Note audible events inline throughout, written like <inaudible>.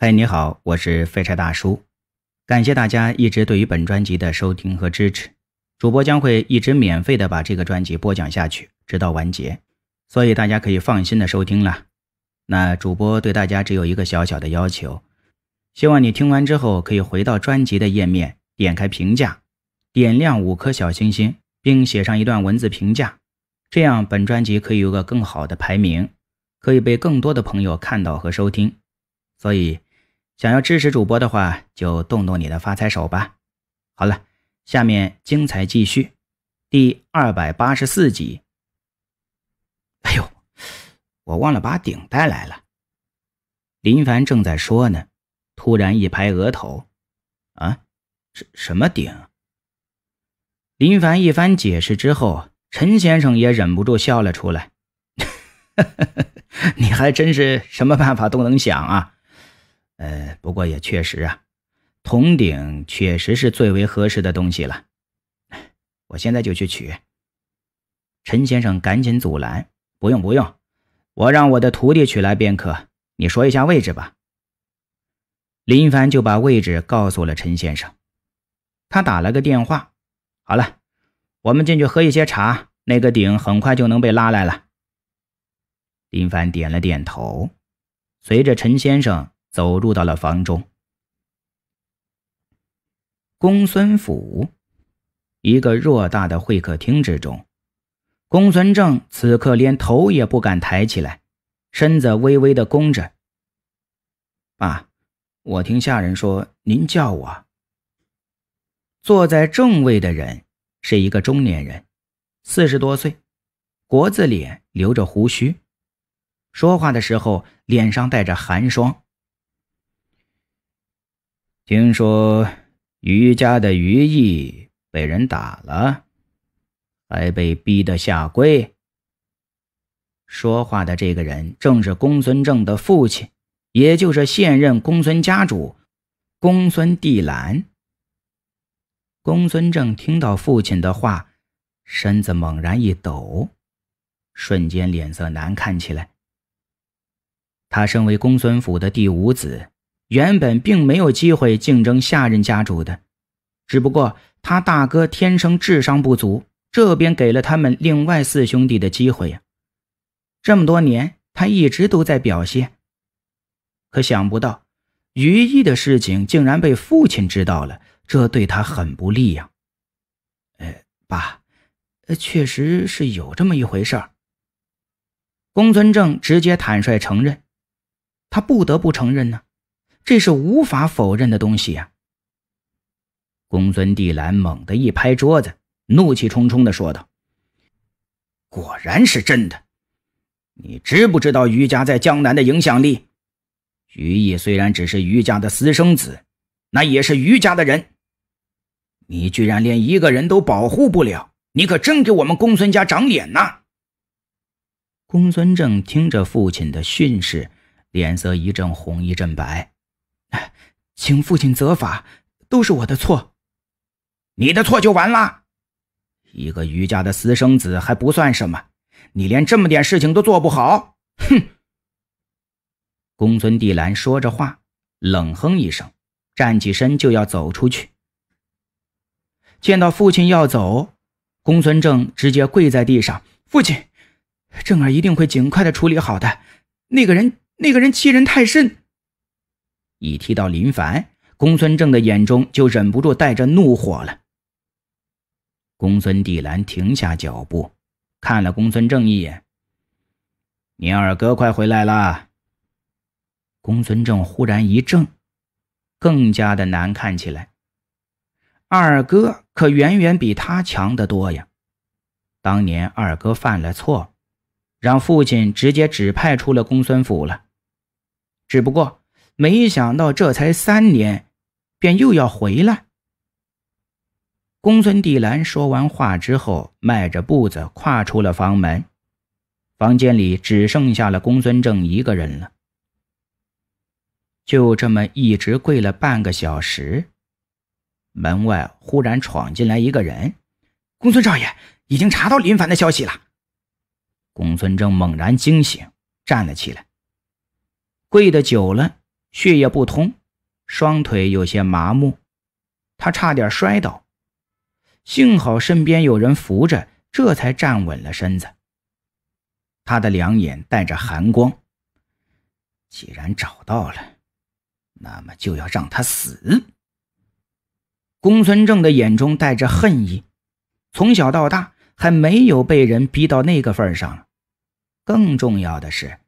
嗨，你好，我是废柴大叔，感谢大家一直对于本专辑的收听和支持。主播将会一直免费的把这个专辑播讲下去，直到完结，所以大家可以放心的收听了。那主播对大家只有一个小小的要求，希望你听完之后可以回到专辑的页面，点开评价，点亮五颗小星星，并写上一段文字评价，这样本专辑可以有个更好的排名，可以被更多的朋友看到和收听。所以。想要支持主播的话，就动动你的发财手吧。好了，下面精彩继续，第二百八十四集。哎呦，我忘了把鼎带来了。林凡正在说呢，突然一拍额头：“啊，什什么鼎？”林凡一番解释之后，陈先生也忍不住笑了出来：“ <laughs> 你还真是什么办法都能想啊。”呃，不过也确实啊，铜鼎确实是最为合适的东西了。我现在就去取。陈先生赶紧阻拦：“不用不用，我让我的徒弟取来便可。你说一下位置吧。”林凡就把位置告诉了陈先生。他打了个电话：“好了，我们进去喝一些茶，那个鼎很快就能被拉来了。”林凡点了点头，随着陈先生。走入到了房中。公孙府，一个偌大的会客厅之中，公孙正此刻连头也不敢抬起来，身子微微的弓着。爸，我听下人说您叫我。坐在正位的人是一个中年人，四十多岁，国字脸，留着胡须，说话的时候脸上带着寒霜。听说余家的余毅被人打了，还被逼得下跪。说话的这个人正是公孙正的父亲，也就是现任公孙家主公孙帝兰。公孙正听到父亲的话，身子猛然一抖，瞬间脸色难看起来。他身为公孙府的第五子。原本并没有机会竞争下任家主的，只不过他大哥天生智商不足，这便给了他们另外四兄弟的机会呀。这么多年，他一直都在表现，可想不到于毅的事情竟然被父亲知道了，这对他很不利呀。呃，爸，确实是有这么一回事儿。公孙正直接坦率承认，他不得不承认呢。这是无法否认的东西呀！公孙帝兰猛地一拍桌子，怒气冲冲的说道：“果然是真的！你知不知道于家在江南的影响力？于毅虽然只是于家的私生子，那也是于家的人。你居然连一个人都保护不了，你可真给我们公孙家长脸呐！”公孙正听着父亲的训斥，脸色一阵红一阵白。哎，请父亲责罚，都是我的错。你的错就完了。一个余家的私生子还不算什么，你连这么点事情都做不好。哼！公孙帝兰说着话，冷哼一声，站起身就要走出去。见到父亲要走，公孙正直接跪在地上：“父亲，正儿一定会尽快的处理好的。那个人，那个人欺人太甚。”一提到林凡，公孙正的眼中就忍不住带着怒火了。公孙帝兰停下脚步，看了公孙正一眼：“你二哥快回来了。”公孙正忽然一怔，更加的难看起来。二哥可远远比他强得多呀！当年二哥犯了错，让父亲直接指派出了公孙府了。只不过……没想到这才三年，便又要回来。公孙地兰说完话之后，迈着步子跨出了房门，房间里只剩下了公孙正一个人了。就这么一直跪了半个小时，门外忽然闯进来一个人：“公孙少爷，已经查到林凡的消息了。”公孙正猛然惊醒，站了起来，跪的久了。血液不通，双腿有些麻木，他差点摔倒，幸好身边有人扶着，这才站稳了身子。他的两眼带着寒光。既然找到了，那么就要让他死。公孙正的眼中带着恨意，从小到大还没有被人逼到那个份上。更重要的是，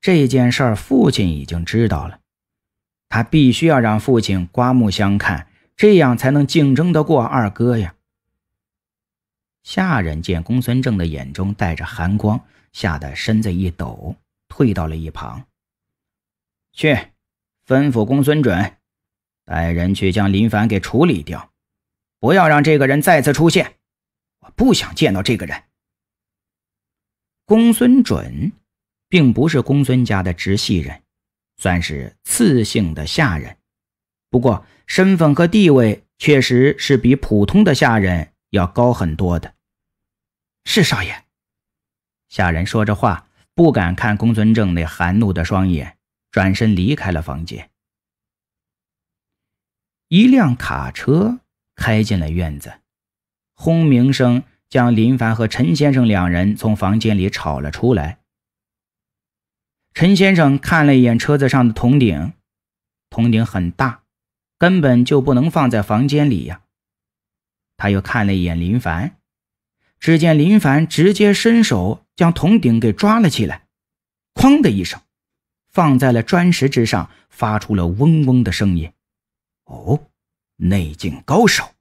这件事儿父亲已经知道了。他必须要让父亲刮目相看，这样才能竞争得过二哥呀。下人见公孙正的眼中带着寒光，吓得身子一抖，退到了一旁。去，吩咐公孙准，带人去将林凡给处理掉，不要让这个人再次出现。我不想见到这个人。公孙准，并不是公孙家的直系人。算是次性的下人，不过身份和地位确实是比普通的下人要高很多的。是少爷，下人说着话，不敢看公孙正那含怒的双眼，转身离开了房间。一辆卡车开进了院子，轰鸣声将林凡和陈先生两人从房间里吵了出来。陈先生看了一眼车子上的铜鼎，铜鼎很大，根本就不能放在房间里呀。他又看了一眼林凡，只见林凡直接伸手将铜鼎给抓了起来，哐的一声，放在了砖石之上，发出了嗡嗡的声音。哦，内劲高手！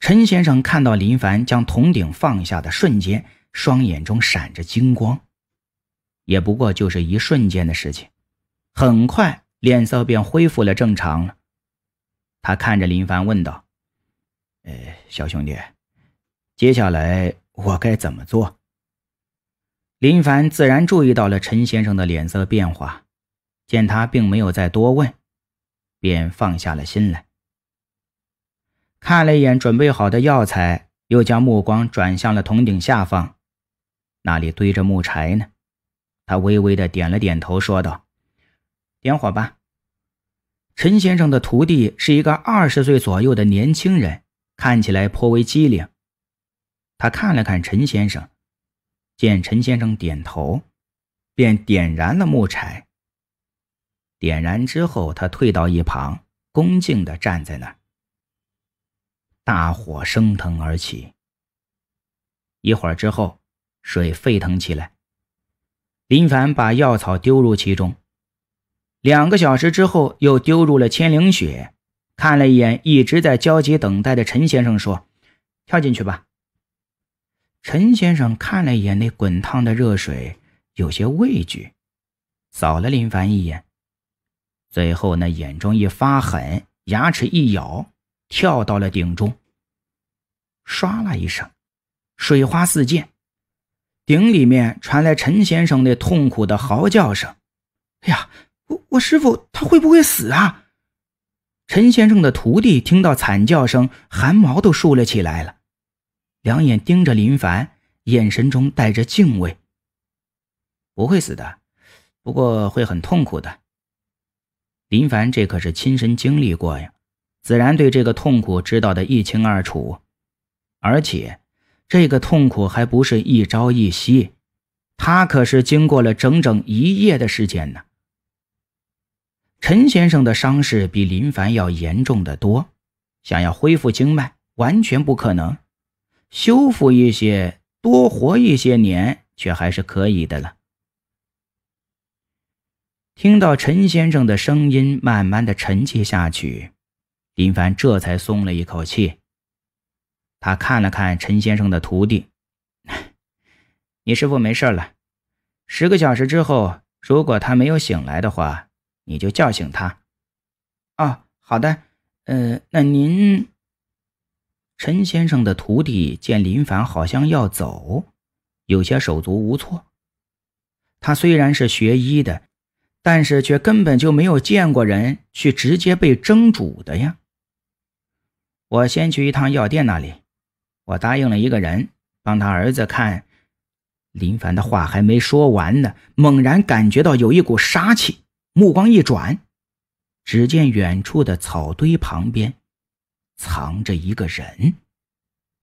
陈先生看到林凡将铜鼎放下的瞬间，双眼中闪着金光。也不过就是一瞬间的事情，很快脸色便恢复了正常了。他看着林凡问道：“呃，小兄弟，接下来我该怎么做？”林凡自然注意到了陈先生的脸色变化，见他并没有再多问，便放下了心来。看了一眼准备好的药材，又将目光转向了铜鼎下方，那里堆着木柴呢。他微微的点了点头，说道：“点火吧。”陈先生的徒弟是一个二十岁左右的年轻人，看起来颇为机灵。他看了看陈先生，见陈先生点头，便点燃了木柴。点燃之后，他退到一旁，恭敬的站在那儿。大火升腾而起，一会儿之后，水沸腾起来。林凡把药草丢入其中，两个小时之后，又丢入了千灵雪，看了一眼一直在焦急等待的陈先生，说：“跳进去吧。”陈先生看了一眼那滚烫的热水，有些畏惧，扫了林凡一眼，最后那眼中一发狠，牙齿一咬，跳到了顶中。唰啦一声，水花四溅。顶里面传来陈先生那痛苦的嚎叫声。“哎呀，我我师傅他会不会死啊？”陈先生的徒弟听到惨叫声，汗毛都竖了起来了，两眼盯着林凡，眼神中带着敬畏。“不会死的，不过会很痛苦的。”林凡这可是亲身经历过呀，自然对这个痛苦知道的一清二楚，而且。这个痛苦还不是一朝一夕，他可是经过了整整一夜的时间呢。陈先生的伤势比林凡要严重的多，想要恢复经脉完全不可能，修复一些，多活一些年却还是可以的了。听到陈先生的声音慢慢的沉寂下去，林凡这才松了一口气。他看了看陈先生的徒弟：“你师傅没事了。十个小时之后，如果他没有醒来的话，你就叫醒他。”“哦，好的。”“嗯，那您……”陈先生的徒弟见林凡好像要走，有些手足无措。他虽然是学医的，但是却根本就没有见过人去直接被蒸煮的呀。我先去一趟药店那里。我答应了一个人，帮他儿子看。林凡的话还没说完呢，猛然感觉到有一股杀气，目光一转，只见远处的草堆旁边藏着一个人。